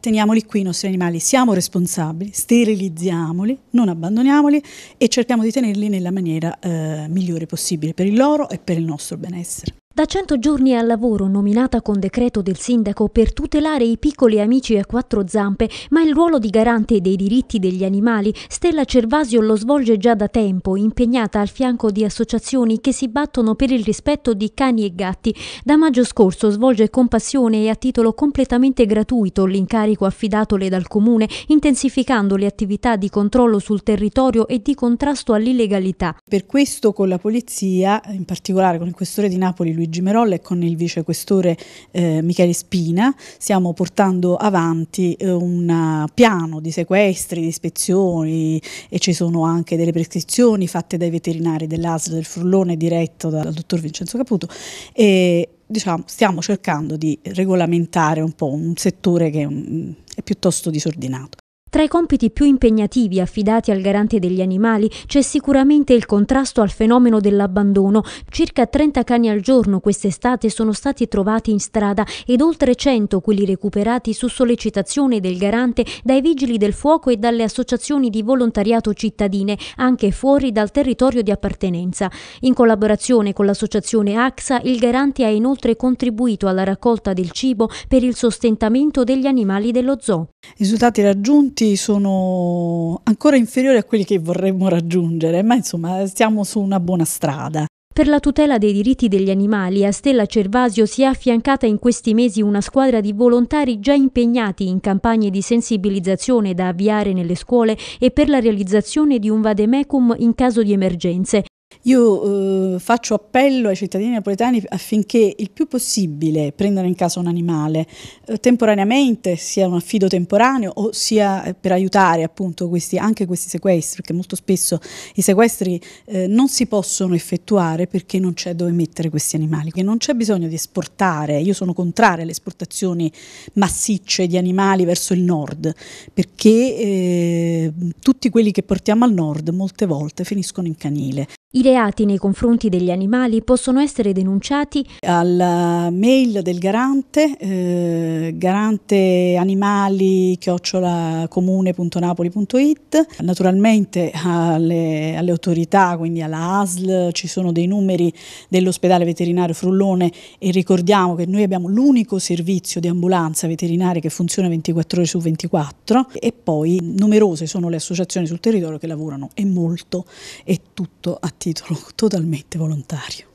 teniamoli qui i nostri animali, siamo responsabili, sterilizziamoli, non abbandoniamoli e cerchiamo di tenerli nella maniera eh, migliore possibile per il loro e per il nostro benessere. Da 100 giorni al lavoro, nominata con decreto del sindaco per tutelare i piccoli amici a quattro zampe, ma il ruolo di garante dei diritti degli animali, Stella Cervasio lo svolge già da tempo, impegnata al fianco di associazioni che si battono per il rispetto di cani e gatti. Da maggio scorso svolge con passione e a titolo completamente gratuito l'incarico affidatole dal comune, intensificando le attività di controllo sul territorio e di contrasto all'illegalità. Per questo con la polizia, in particolare con il questore di Napoli Luigi Luigi Merolla e con il vicequestore eh, Michele Spina stiamo portando avanti eh, un piano di sequestri, di ispezioni e ci sono anche delle prescrizioni fatte dai veterinari dell'ASL del Frullone diretto dal dottor Vincenzo Caputo e diciamo, stiamo cercando di regolamentare un po' un settore che mm, è piuttosto disordinato. Tra i compiti più impegnativi affidati al garante degli animali c'è sicuramente il contrasto al fenomeno dell'abbandono. Circa 30 cani al giorno quest'estate sono stati trovati in strada ed oltre 100 quelli recuperati su sollecitazione del garante dai vigili del fuoco e dalle associazioni di volontariato cittadine, anche fuori dal territorio di appartenenza. In collaborazione con l'associazione AXA, il garante ha inoltre contribuito alla raccolta del cibo per il sostentamento degli animali dello zoo. Risultati raggiunti tutti sono ancora inferiori a quelli che vorremmo raggiungere, ma insomma stiamo su una buona strada. Per la tutela dei diritti degli animali a Stella Cervasio si è affiancata in questi mesi una squadra di volontari già impegnati in campagne di sensibilizzazione da avviare nelle scuole e per la realizzazione di un vademecum in caso di emergenze, io eh, faccio appello ai cittadini napoletani affinché il più possibile prendano in casa un animale, eh, temporaneamente, sia un affido temporaneo o sia eh, per aiutare appunto questi, anche questi sequestri, perché molto spesso i sequestri eh, non si possono effettuare perché non c'è dove mettere questi animali, che non c'è bisogno di esportare, io sono contraria alle esportazioni massicce di animali verso il nord, perché eh, tutti quelli che portiamo al nord molte volte finiscono in canile. I reati nei confronti degli animali possono essere denunciati alla mail del garante, eh, garanteanimali-comune.napoli.it, naturalmente alle, alle, autorità, quindi alla ASL, ci sono dei numeri dell'ospedale veterinario Frullone e ricordiamo che noi abbiamo l'unico servizio di ambulanza veterinaria che funziona 24 ore su 24 e poi numerose sono le associazioni sul territorio che lavorano e molto e tutto a titolo totalmente volontario.